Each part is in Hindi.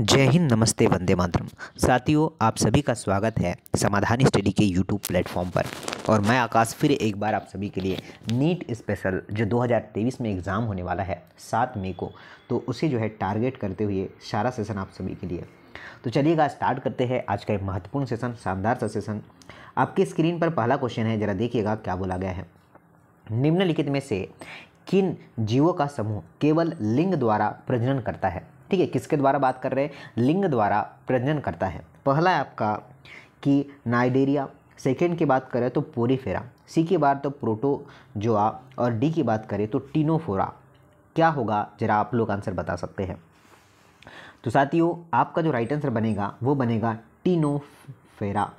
जय हिंद नमस्ते वंदे मातरम साथियों आप सभी का स्वागत है समाधान स्टडी के यूट्यूब प्लेटफॉर्म पर और मैं आकाश फिर एक बार आप सभी के लिए नीट स्पेशल जो 2023 में एग्ज़ाम होने वाला है सात मई को तो उसे जो है टारगेट करते हुए सारा सेशन आप सभी के लिए तो चलिएगा स्टार्ट करते हैं आज का एक महत्वपूर्ण सेशन शानदार सा सेशन आपके स्क्रीन पर पहला क्वेश्चन है ज़रा देखिएगा क्या बोला गया है निम्नलिखित में से किन जीवों का समूह केवल लिंग द्वारा प्रजनन करता है ठीक है किसके द्वारा बात कर रहे हैं लिंग द्वारा प्रजनन करता है पहला है आपका कि नाइडेरिया सेकेंड की बात करें तो पोरीफेरा सी की बात तो प्रोटोजोआ और डी की बात करें तो टीनोफोरा क्या होगा जरा आप लोग आंसर बता सकते हैं तो साथियों आपका जो राइट आंसर बनेगा वो बनेगा टीनोफेरा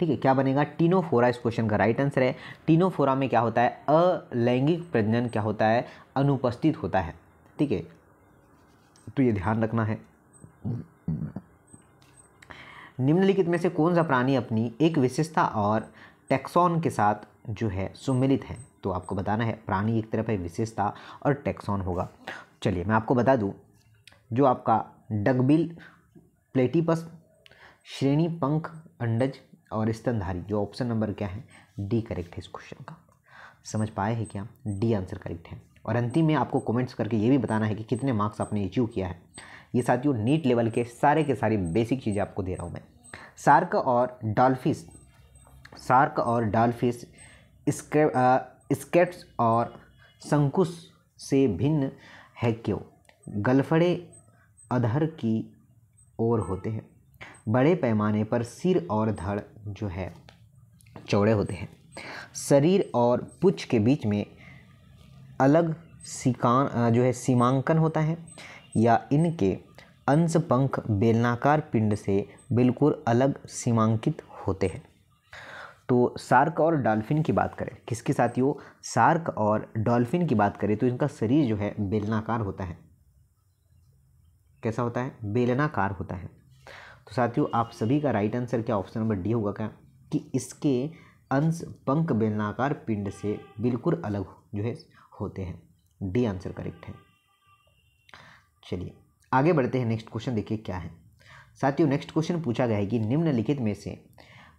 ठीक है क्या बनेगा टीनोफोरा इस क्वेश्चन का राइट आंसर है टीनोफोरा में क्या होता है अलैंगिक प्रजनन क्या होता है अनुपस्थित होता है ठीक है तो ये ध्यान रखना है निम्नलिखित में से कौन सा प्राणी अपनी एक विशेषता और टैक्सॉन के साथ जो है सुमिलित है तो आपको बताना है प्राणी एक तरफ है विशेषता और टैक्सॉन होगा चलिए मैं आपको बता दूं जो आपका डगबिल प्लेटिपस श्रेणी पंख अंडज और स्तनधारी जो ऑप्शन नंबर क्या है डी करेक्ट है इस क्वेश्चन का समझ पाए हैं क्या डी आंसर करेक्ट है और अंतिम में आपको कमेंट्स करके ये भी बताना है कि कितने मार्क्स आपने अचीव किया है ये साथियों नीट लेवल के सारे के सारे बेसिक चीज़ें आपको दे रहा हूँ मैं सार्क और डॉल्फिस सार्क और डॉल्फिस स्के स्केट्स और संकुश से भिन्न है क्यों गलफड़े अधर की ओर होते हैं बड़े पैमाने पर सिर और धड़ जो है चौड़े होते हैं शरीर और पुछ के बीच में अलग सीका जो है सीमांकन होता है या इनके अंश पंख बेलनाकार पिंड से बिल्कुल अलग सीमांकित होते हैं तो सार्क और डॉल्फिन की बात करें किसके साथियों सार्क और डॉल्फिन की बात करें तो इनका शरीर जो है बेलनाकार होता है कैसा होता है बेलनाकार होता है तो साथियों आप सभी का राइट आंसर क्या ऑप्शन नंबर डी होगा क्या कि इसके अंश पंख बेलनाकार पिंड से बिल्कुल अलग जो है होते हैं डी आंसर करेक्ट है चलिए आगे बढ़ते हैं नेक्स्ट क्वेश्चन देखिए क्या है साथियों नेक्स्ट क्वेश्चन पूछा गया है कि निम्नलिखित में से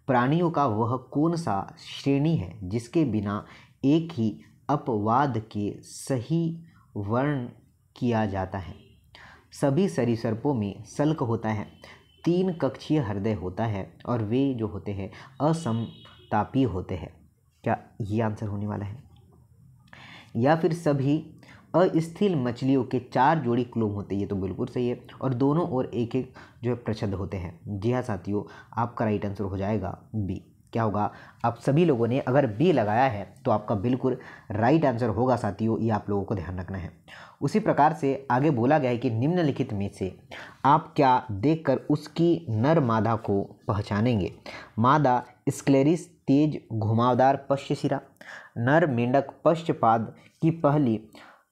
प्राणियों का वह कौन सा श्रेणी है जिसके बिना एक ही अपवाद के सही वर्ण किया जाता है सभी सरीसर्पों में सल्क होता है तीन कक्षीय हृदय होता है और वे जो होते हैं असमतापी होते हैं क्या ये आंसर होने वाला है या फिर सभी अस्थिल मछलियों के चार जोड़ी क्लोम होते हैं ये तो बिल्कुल सही है और दोनों और एक एक जो है प्रच्छद होते हैं जी हाँ साथियों आपका राइट आंसर हो जाएगा बी क्या होगा आप सभी लोगों ने अगर बी लगाया है तो आपका बिल्कुल राइट आंसर होगा साथियों ये आप लोगों को ध्यान रखना है उसी प्रकार से आगे बोला गया है कि निम्नलिखित में से आप क्या देखकर उसकी नर मादा को पहचानेंगे मादा स्क्लेरिस तेज घुमावदार पश्च सिरा नर मेंढक पश्चपाद की पहली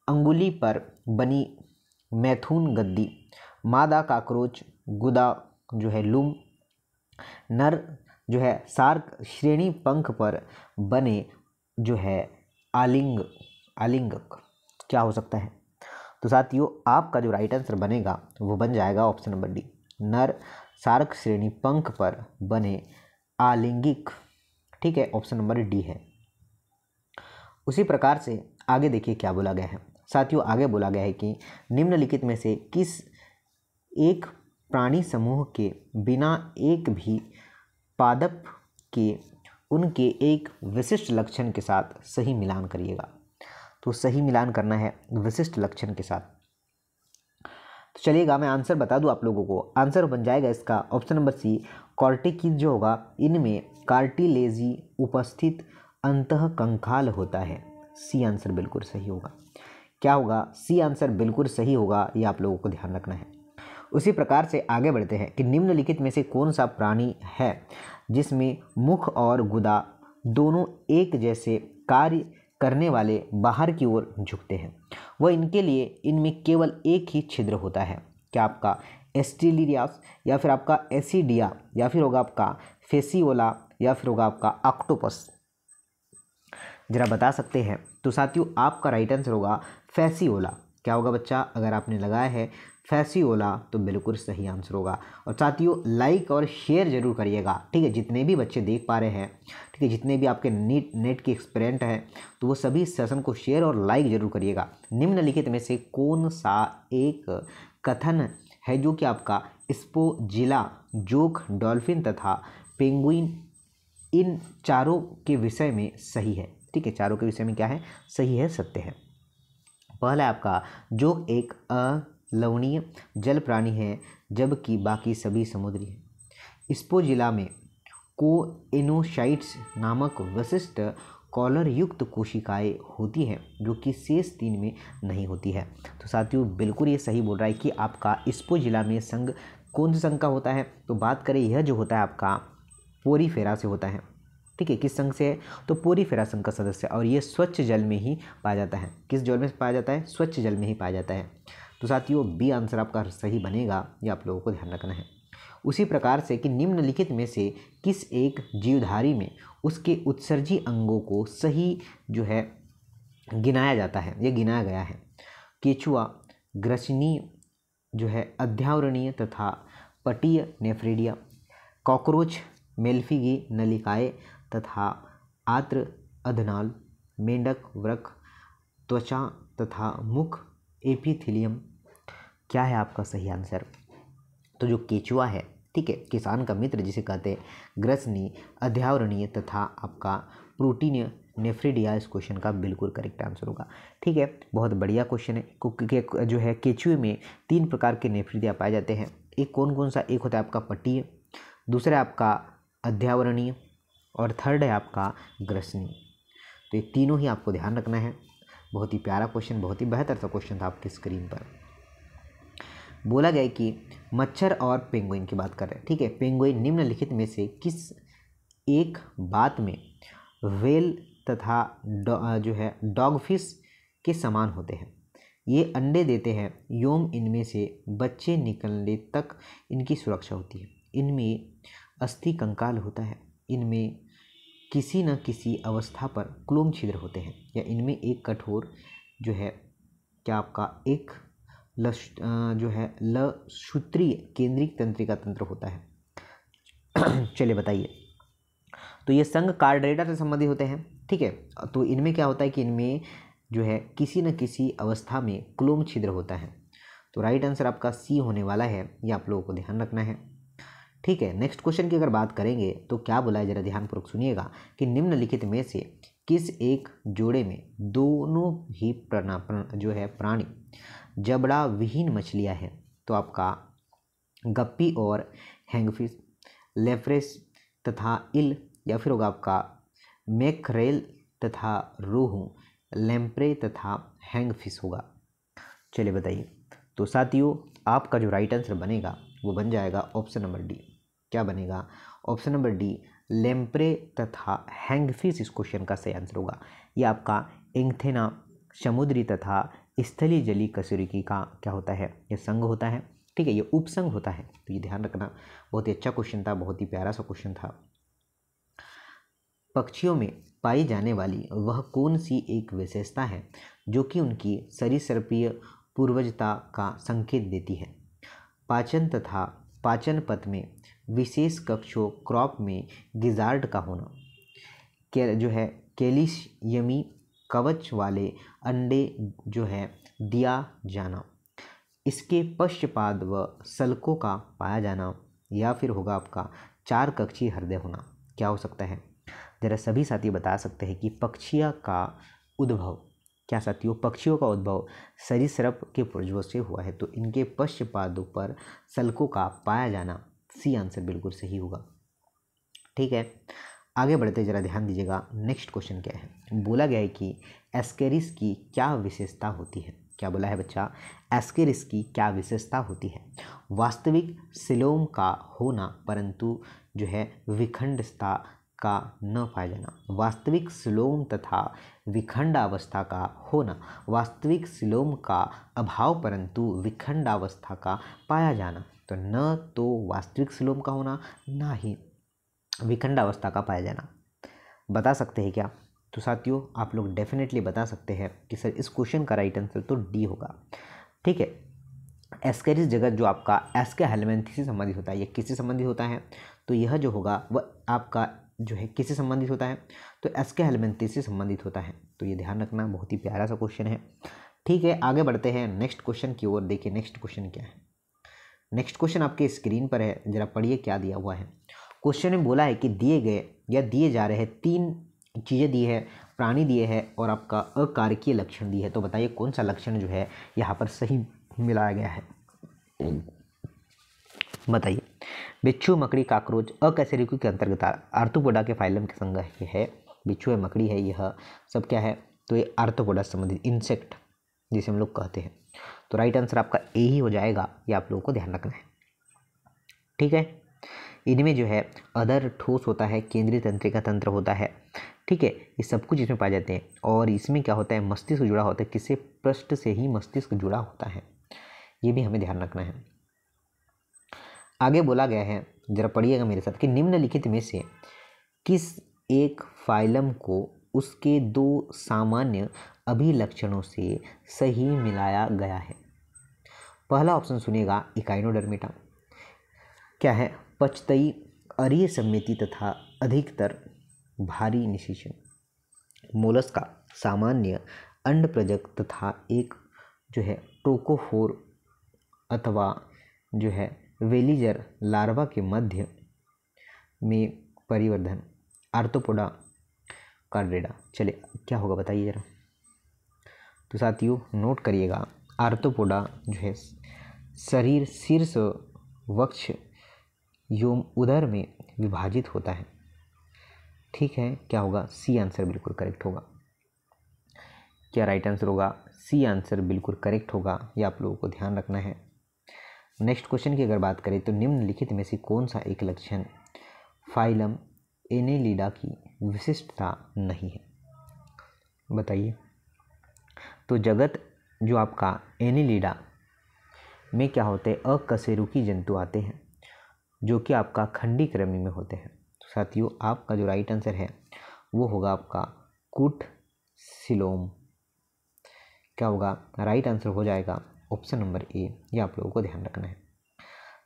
अंगुली पर बनी मैथुन गद्दी मादा काकरोच गुदा जो है लूम नर जो है सार्क श्रेणी पंख पर बने जो है आलिंग आलिंगक क्या हो सकता है तो साथियों आपका जो राइट आंसर बनेगा वो बन जाएगा ऑप्शन नंबर डी नर सार्क श्रेणी पंख पर बने आलिंगिक ठीक है ऑप्शन नंबर डी है उसी प्रकार से आगे देखिए क्या बोला गया है साथियों आगे बोला गया है कि निम्नलिखित में से किस एक प्राणी समूह के बिना एक भी पादप के उनके एक विशिष्ट लक्षण के साथ सही मिलान करिएगा तो सही मिलान करना है विशिष्ट लक्षण के साथ तो चलिएगा मैं आंसर बता दूं आप लोगों को आंसर बन जाएगा इसका ऑप्शन नंबर सी कॉर्टिकिज जो होगा इनमें कार्टिलेजी उपस्थित अंतः कंखाल होता है सी आंसर बिल्कुल सही होगा क्या होगा सी आंसर बिल्कुल सही होगा ये आप लोगों को ध्यान रखना है उसी प्रकार से आगे बढ़ते हैं कि निम्नलिखित में से कौन सा प्राणी है जिसमें मुख और गुदा दोनों एक जैसे कार्य करने वाले बाहर की ओर झुकते हैं वह इनके लिए इनमें केवल एक ही छिद्र होता है क्या आपका एस्टिलियास या फिर आपका एसीडिया या फिर होगा आपका फेसिओला या फिर होगा आपका ऑक्टोपस जरा बता सकते हैं तो साथियों आपका राइट आंसर होगा फैसीओला क्या होगा बच्चा अगर आपने लगाया है फैसीओला तो बिल्कुल सही आंसर होगा और साथियों लाइक और शेयर जरूर करिएगा ठीक है जितने भी बच्चे देख पा रहे हैं ठीक है जितने भी आपके नीट नेट के एक्सपेरेंट हैं तो वो सभी सेशन को शेयर और लाइक जरूर करिएगा निम्नलिखित में से कौन सा एक कथन है जो कि आपका इस्पो जिला जोक डॉल्फिन तथा पेंगुइन इन चारों के विषय में सही है ठीक है चारों के विषय में क्या है सही है सत्य है पहला आपका जो एक अलवणीय जल प्राणी है जबकि बाकी सभी समुद्री है इस्पो जिला में को एनोसाइट्स नामक विशिष्ट कॉलर युक्त कोशिकाएं होती हैं जो कि शेष तीन में नहीं होती है तो साथियों बिल्कुल ये सही बोल रहा है कि आपका इस्पो जिला में संघ कौन से संघ का होता है तो बात करें यह जो होता है आपका पोरी फेरा से होता है ठीक है किस संघ से है तो पोरी फेरा संघ का सदस्य और ये स्वच्छ जल में ही पाया जाता है किस जल में पाया जाता है स्वच्छ जल में ही पाया जाता है तो साथियों बी आंसर आपका सही बनेगा ये आप लोगों को ध्यान रखना है उसी प्रकार से कि निम्नलिखित में से किस एक जीवधारी में उसके उत्सर्जी अंगों को सही जो है गिनाया जाता है यह गिनाया गया है केचुआ ग्रसनीय जो है अध्यावरणीय तथा पटीय नेफ्रेडिया कॉकरोच मेल्फी की नलिकाएँ तथा आत्र अधनाल मेंढक वृक त्वचा तथा मुख एपिथिलियम क्या है आपका सही आंसर तो जो केचुआ है ठीक है किसान का मित्र जिसे कहते हैं ग्रसनी अध्यावरणीय तथा आपका प्रोटीन नेफ्रिडिया इस क्वेश्चन का बिल्कुल करेक्ट आंसर होगा ठीक है बहुत बढ़िया क्वेश्चन है क्योंकि जो है केचुए में तीन प्रकार के नेफ्रिडिया पाए जाते हैं एक कौन कौन सा एक होता है आपका पट्टी दूसरा आपका अध्यावरणीय और थर्ड है आपका ग्रसनीय तो ये तीनों ही आपको ध्यान रखना है बहुत ही प्यारा क्वेश्चन बहुत ही बेहतर सा क्वेश्चन था आपकी स्क्रीन पर बोला गया कि मच्छर और पेंगुइन की बात कर रहे हैं ठीक है पेंगुइन निम्नलिखित में से किस एक बात में वेल तथा जो है डॉगफिश के समान होते हैं ये अंडे देते हैं योम इनमें से बच्चे निकलने तक इनकी सुरक्षा होती है इनमें अस्थि कंकाल होता है इनमें किसी न किसी अवस्था पर क्लोम छिद्र होते हैं या इनमें एक कठोर जो है क्या आपका एक लश जो है ल केंद्रिक केंद्रीय तंत्रिका तंत्र होता है चलिए बताइए तो ये संघ कार्डरेटा से संबंधित होते हैं ठीक है तो इनमें क्या होता है कि इनमें जो है किसी न किसी अवस्था में क्लोम छिद्र होता है तो राइट आंसर आपका सी होने वाला है ये आप लोगों को ध्यान रखना है ठीक है नेक्स्ट क्वेश्चन की अगर बात करेंगे तो क्या बोला है जरा ध्यानपूर्वक सुनिएगा कि निम्नलिखित में से किस एक जोड़े में दोनों ही प्रणा जो है प्राणी जबड़ा विहीन मछलियां हैं तो आपका गप्पी और हैंगफिश लेफ्रेस तथा इल या फिर होगा आपका मैकरेल तथा रोहू लेम्प्रे तथा हैंगफिश होगा चलिए बताइए तो साथियों आपका जो राइट आंसर बनेगा वो बन जाएगा ऑप्शन नंबर डी क्या बनेगा ऑप्शन नंबर डी लेम्प्रे तथा हैंगफिश इस क्वेश्चन का सही आंसर होगा ये आपका इंगथेना समुद्री तथा स्थलीय जली कसूरिकी का क्या होता है यह संघ होता है ठीक है ये उपसंग होता है तो ये ध्यान रखना बहुत ही अच्छा क्वेश्चन था बहुत ही प्यारा सा क्वेश्चन था पक्षियों में पाई जाने वाली वह कौन सी एक विशेषता है जो कि उनकी सरीसृपीय पूर्वजता का संकेत देती है पाचन तथा पाचन पथ में विशेष कक्षों क्रॉप में गिजार्ड का होना के जो है कैलिश यमी कवच वाले अंडे जो है दिया जाना इसके पश्चपाद व सलकों का पाया जाना या फिर होगा आपका चार कक्षी हृदय होना क्या हो सकता है ज़रा सभी साथी बता सकते हैं कि पक्षिया का उद्भव क्या साथियों पक्षियों का उद्भव सरीसृप के पूर्वजों से हुआ है तो इनके पश्चपादों पर सलकों का पाया जाना सी आंसर बिल्कुल सही होगा ठीक है आगे बढ़ते ज़रा ध्यान दीजिएगा नेक्स्ट क्वेश्चन क्या है बोला गया है कि एस्केरिस की क्या विशेषता होती है क्या बोला है बच्चा एस्केरिस की क्या विशेषता होती है वास्तविक सिलोम का होना परंतु जो है विखंडता का न पाया जाना वास्तविक सिलोम तथा विखंड अवस्था का होना वास्तविक सिलोम का अभाव परंतु विखंड अवस्था का पाया जाना तो न तो वास्तविक सिलोम का होना ना ही विखंडावस्था का पाया जाना बता सकते हैं क्या तो साथियों आप लोग डेफिनेटली बता सकते हैं कि सर इस क्वेश्चन का राइट आंसर तो डी होगा ठीक है एस्केरिस जगत जो आपका एस्के हेलमेंथी से संबंधित होता है या किससे संबंधित होता है तो यह जो होगा वह आपका जो है किससे संबंधित होता है तो एस्के हेलमेंथी से संबंधित होता है तो ये ध्यान रखना बहुत ही प्यारा सा क्वेश्चन है ठीक है आगे बढ़ते हैं नेक्स्ट क्वेश्चन की ओर देखिए नेक्स्ट क्वेश्चन क्या है नेक्स्ट क्वेश्चन आपके स्क्रीन पर है जरा पढ़िए क्या दिया हुआ है क्वेश्चन में बोला है कि दिए गए या दिए जा रहे हैं तीन चीज़ें दी है प्राणी दिए है और आपका अकारकीय लक्षण दिए है तो बताइए कौन सा लक्षण जो है यहाँ पर सही मिलाया गया है बताइए बिच्छू मकड़ी काकरोच अकैसेरिकू के अंतर्गत आर्थोपोडा के फाइलम के संग है बिच्छू है मकड़ी है यह सब क्या है तो ये आर्थोपोडा संबंधित इंसेक्ट जिसे हम लोग कहते हैं तो राइट आंसर आपका ए ही हो जाएगा ये आप लोगों को ध्यान रखना है ठीक है इनमें जो है अदर ठोस होता है केंद्रीय तंत्रिका तंत्र होता है ठीक है ये सब कुछ इसमें पाए जाते हैं और इसमें क्या होता है मस्तिष्क जुड़ा होता है किसे पृष्ठ से ही मस्तिष्क जुड़ा होता है ये भी हमें ध्यान रखना है आगे बोला गया है जरा पढ़िएगा मेरे साथ कि निम्नलिखित में से किस एक फाइलम को उसके दो सामान्य अभिलक्षणों से सही मिलाया गया है पहला ऑप्शन सुनेगा इकाइनोडर्मेटा क्या है पचतई अरीय सम्मिति तथा अधिकतर भारी निशेषण मोलस का सामान्य अंड प्रजक तथा एक जो है टोकोफोर अथवा जो है वेलीजर लार्वा के मध्य में परिवर्धन आर्थोपोडा कार्डेडा चले क्या होगा बताइए ज़रा तो साथियों नोट करिएगा आर्थोपोडा जो है शरीर शीर्ष वक्ष योम उदर में विभाजित होता है ठीक है क्या होगा सी आंसर बिल्कुल करेक्ट होगा क्या राइट आंसर होगा सी आंसर बिल्कुल करेक्ट होगा ये आप लोगों को ध्यान रखना है नेक्स्ट क्वेश्चन की अगर बात करें तो निम्नलिखित में से कौन सा एक लक्षण फाइलम एनेलिडा की विशिष्टता नहीं है बताइए तो जगत जो आपका एनेलिडा में क्या होते हैं अकसेरुकी जंतु आते हैं जो कि आपका खंडी क्रमी में होते हैं तो साथियों आपका जो राइट आंसर है वो होगा आपका कुट सिलोम क्या होगा राइट आंसर हो जाएगा ऑप्शन नंबर ए ये आप लोगों को ध्यान रखना है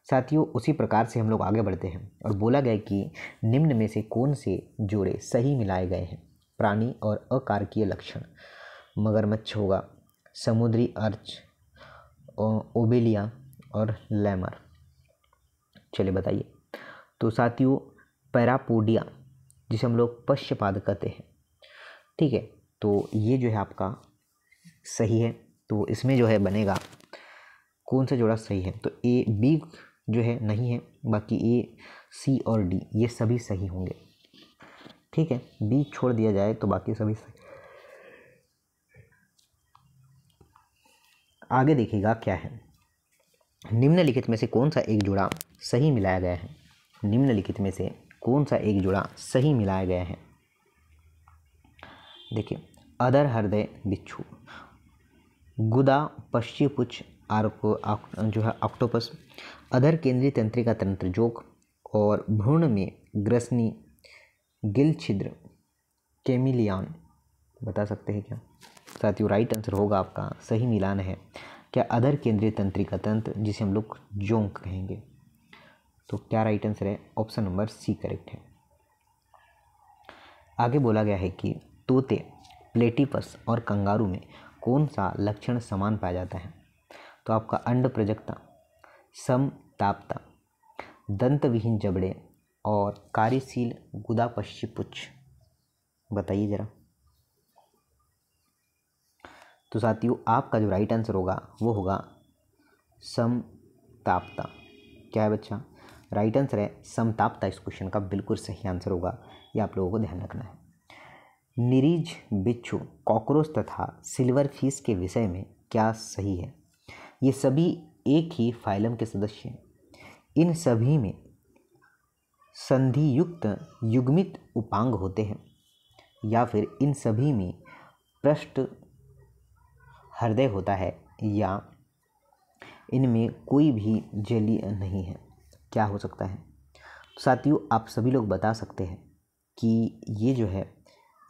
साथियों उसी प्रकार से हम लोग आगे बढ़ते हैं और बोला गया कि निम्न में से कौन से जोड़े सही मिलाए गए हैं प्राणी और अकारकीय लक्षण मगरमच्छ होगा समुद्री अर्च ओबेलिया और लैमर चलिए बताइए तो साथियों पैरापोडिया जिसे हम लोग पश्चपाद कहते हैं ठीक है तो ये जो है आपका सही है तो इसमें जो है बनेगा कौन सा जोड़ा सही है तो ए बी जो है नहीं है बाकी ए सी और डी ये सभी सही होंगे ठीक है बी छोड़ दिया जाए तो बाकी सभी सही आगे देखिएगा क्या है निम्नलिखित में से कौन सा एक जोड़ा सही मिलाया गया है निम्नलिखित में से कौन सा एक जोड़ा सही मिलाया गया है देखिए अदर हृदय बिच्छू गुदा पश्चिपुच्छ आर्को जो है ऑक्टोपस अधर केंद्रीय तंत्रिका तंत्र जोक और भ्रूण में ग्रसनी गिल छिद्र केमिलियान बता सकते हैं क्या साथियों राइट आंसर होगा आपका सही मिलान है क्या अदर केंद्रीय तंत्रिका तंत्र जिसे हम लोग जोंक कहेंगे तो क्या राइट आंसर है ऑप्शन नंबर सी करेक्ट है आगे बोला गया है कि तोते प्लेटिपस और कंगारू में कौन सा लक्षण समान पाया जाता है तो आपका अंड प्रजक्ता समतापता दंतविहीन जबड़े और कार्यशील गुदा बताइए ज़रा तो साथियों आपका जो राइट आंसर होगा वो होगा समतापता क्या है बच्चा राइट आंसर है समतापता इस क्वेश्चन का बिल्कुल सही आंसर होगा ये आप लोगों को ध्यान रखना है निरीज बिच्छू कॉकरोच तथा सिल्वर फीस के विषय में क्या सही है ये सभी एक ही फाइलम के सदस्य हैं इन सभी में संधियुक्त युग्मित उपांग होते हैं या फिर इन सभी में पृष्ठ हृदय होता है या इनमें कोई भी जली नहीं है क्या हो सकता है तो साथियों आप सभी लोग बता सकते हैं कि ये जो है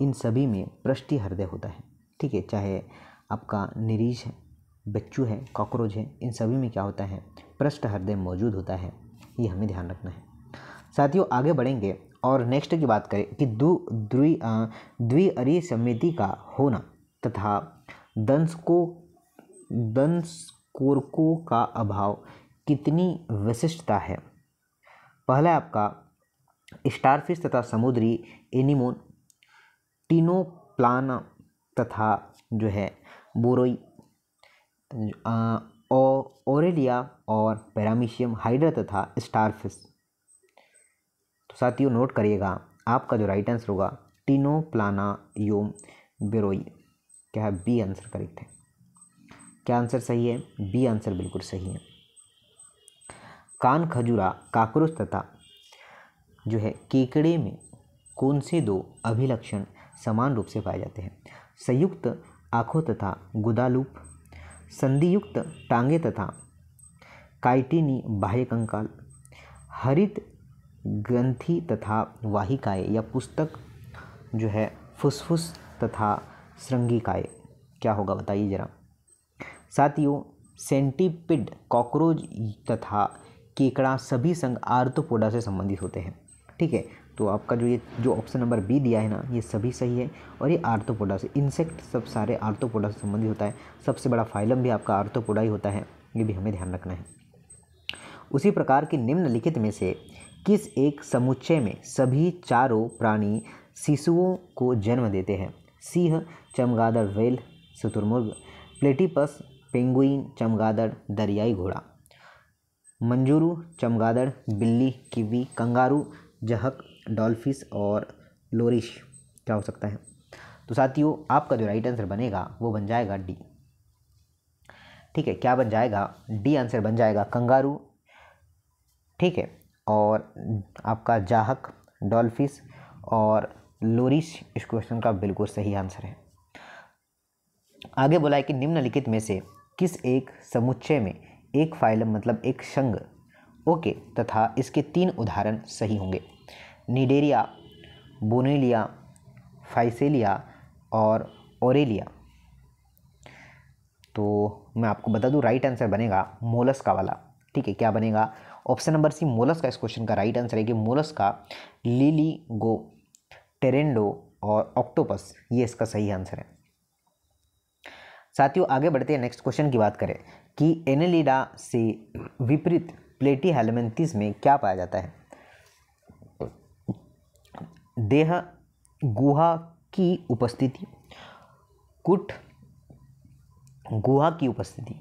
इन सभी में पृष्ठी हृदय होता है ठीक है चाहे आपका निरीश है बच्चू है कॉकरोच है इन सभी में क्या होता है पृष्ठ हृदय मौजूद होता है ये हमें ध्यान रखना है साथियों आगे बढ़ेंगे और नेक्स्ट की बात करें कि दु द्वि द्विअरी समिति का होना तथा दंश कोरको का अभाव कितनी विशिष्टता है पहला आपका स्टारफिश तथा समुद्री एनिमोन प्लाना तथा जो है बोरोई ओरेलिया और पैरामीशियम हाइड्रा तथा स्टारफिश तो साथियों नोट करिएगा आपका जो राइट आंसर होगा टीनोप्लाना योम बेरोई क्या बी आंसर करेक्ट है क्या आंसर सही है बी आंसर बिल्कुल सही है कान खजूरा काकरोच तथा जो है केकड़े में कौन से दो अभिलक्षण समान रूप से पाए जाते हैं संयुक्त आँखों तथा गुदालूप संधियुक्त टांगे तथा काइटिनी बाह्य कंकाल हरित ग्रंथि तथा वाहिकाएँ या पुस्तक जो है फुसफुस तथा श्रृंगी क्या होगा बताइए जरा साथियों सेंटीपिड कॉकरोच तथा केकड़ा सभी संघ आर्थोपोडा से संबंधित होते हैं ठीक है तो आपका जो ये जो ऑप्शन नंबर बी दिया है ना ये सभी सही है और ये आर्थोपोडा से इंसेक्ट सब सारे आर्थोपोडा से संबंधित होता है सबसे बड़ा फाइलम भी आपका आर्थोपोडा ही होता है ये भी हमें ध्यान रखना है उसी प्रकार के निम्नलिखित में से किस एक समुच्चय में सभी चारों प्राणी शिशुओं को जन्म देते हैं सिंह चमगादड़ व्हेल शुतुरमुर्ग प्लेटिपस पेंगुइन चमगादड़ दरियाई घोड़ा मंजूरू चमगादड़ बिल्ली किवी कंगारू जहक डॉल्फिस और लोरिश क्या हो सकता है तो साथियों आपका जो राइट आंसर बनेगा वो बन जाएगा डी ठीक है क्या बन जाएगा डी आंसर बन जाएगा कंगारू ठीक है और आपका जाहक डॉल्फिस और लोरिश इस क्वेश्चन का बिल्कुल सही आंसर है आगे बोला है कि निम्नलिखित में से किस एक समुच्चय में एक फाइलम मतलब एक संघ ओके तथा इसके तीन उदाहरण सही होंगे निडेरिया बोनेलिया फाइसेलिया और ओरेलिया तो मैं आपको बता दूं राइट आंसर बनेगा मोलस का वाला ठीक है क्या बनेगा ऑप्शन नंबर सी मोलस का इस क्वेश्चन का राइट आंसर है कि मोलस का लिली गो टेरेंडो और ऑक्टोपस ये इसका सही आंसर है साथियों आगे बढ़ते हैं नेक्स्ट क्वेश्चन की बात करें कि एनेलिडा से विपरीत प्लेटी हेलमेंथिस में क्या पाया जाता है देह गुहा की उपस्थिति कुट गुहा की उपस्थिति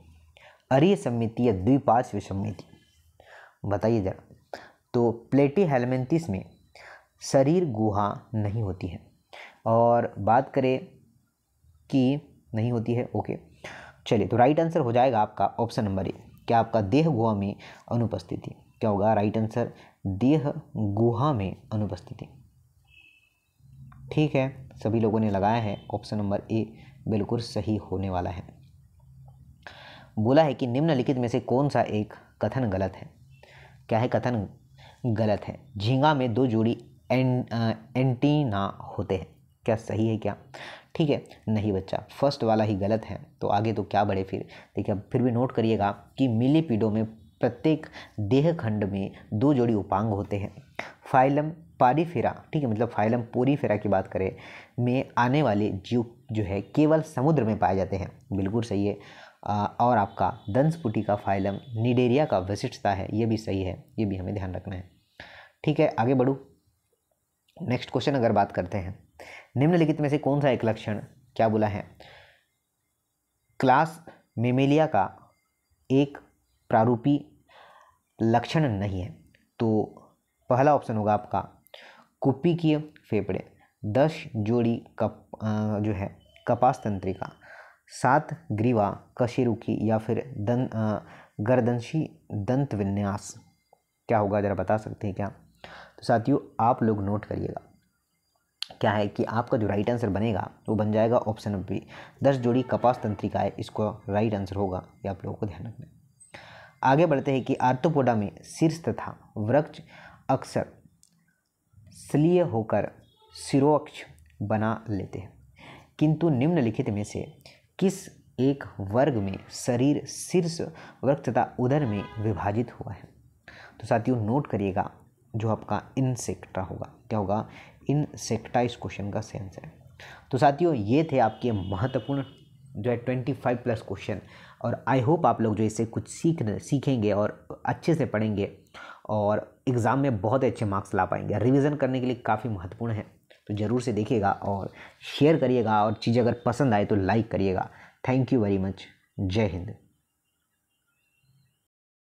अरिय सम्मिति या द्विपार्श्व सम्मिति बताइए जरा तो प्लेटी हेलमेंथिस में शरीर गुहा नहीं होती है और बात करें कि नहीं होती है ओके चलिए तो राइट आंसर हो जाएगा आपका ऑप्शन नंबर ए क्या आपका देह गुहा में अनुपस्थिति क्या होगा राइट आंसर देह गुहा में अनुपस्थिति ठीक है सभी लोगों ने लगाया है ऑप्शन नंबर ए बिल्कुल सही होने वाला है बोला है कि निम्नलिखित में से कौन सा एक कथन गलत है क्या है कथन गलत है झींगा में दो जोड़ी एंटीना होते हैं क्या सही है क्या ठीक है नहीं बच्चा फर्स्ट वाला ही गलत है तो आगे तो क्या बढ़े फिर देखिए अब फिर भी नोट करिएगा कि मिलीपीडों में प्रत्येक देह खंड में दो जोड़ी उपांग होते हैं फाइलम पारीफेरा ठीक है मतलब फाइलम पोरीफेरा की बात करें में आने वाले जीव जो है केवल समुद्र में पाए जाते हैं बिल्कुल सही है और आपका दंसपुटी का फाइलम निडेरिया का विशिष्टता है ये भी सही है ये भी हमें ध्यान रखना है ठीक है आगे बढ़ूँ नेक्स्ट क्वेश्चन अगर बात करते हैं निम्नलिखित में से कौन सा एक लक्षण क्या बोला है क्लास मेमेलिया का एक प्रारूपी लक्षण नहीं है तो पहला ऑप्शन होगा आपका की फेफड़े दस जोड़ी कप जो है कपास तंत्रिका सात ग्रीवा कशेरुकी या फिर दं गर्दंशी दंत विन्यास क्या होगा ज़रा बता सकते हैं क्या तो साथियों आप लोग नोट करिएगा क्या है कि आपका जो राइट आंसर बनेगा वो बन जाएगा ऑप्शन बी दस जोड़ी कपास तंत्रिका है इसको राइट आंसर होगा ये आप लोगों को ध्यान रखना है आगे बढ़ते हैं कि आर्थोपोडा में शीर्ष तथा वृक्ष अक्सर सलीय होकर सिरोक्ष बना लेते हैं किंतु निम्नलिखित में से किस एक वर्ग में शरीर शीर्ष वृक्ष तथा उदर में विभाजित हुआ है तो साथियों नोट करिएगा जो आपका इंसेक्ट्रा होगा क्या होगा इन इस क्वेश्चन का सेंस है तो साथियों ये थे आपके महत्वपूर्ण जो है ट्वेंटी फाइव प्लस क्वेश्चन और आई होप आप लोग जो इसे कुछ सीख सीखेंगे और अच्छे से पढ़ेंगे और एग्ज़ाम में बहुत अच्छे मार्क्स ला पाएंगे रिवीजन करने के लिए काफ़ी महत्वपूर्ण है तो ज़रूर से देखिएगा और शेयर करिएगा और चीज़ अगर पसंद आए तो लाइक करिएगा थैंक यू वेरी मच जय हिंद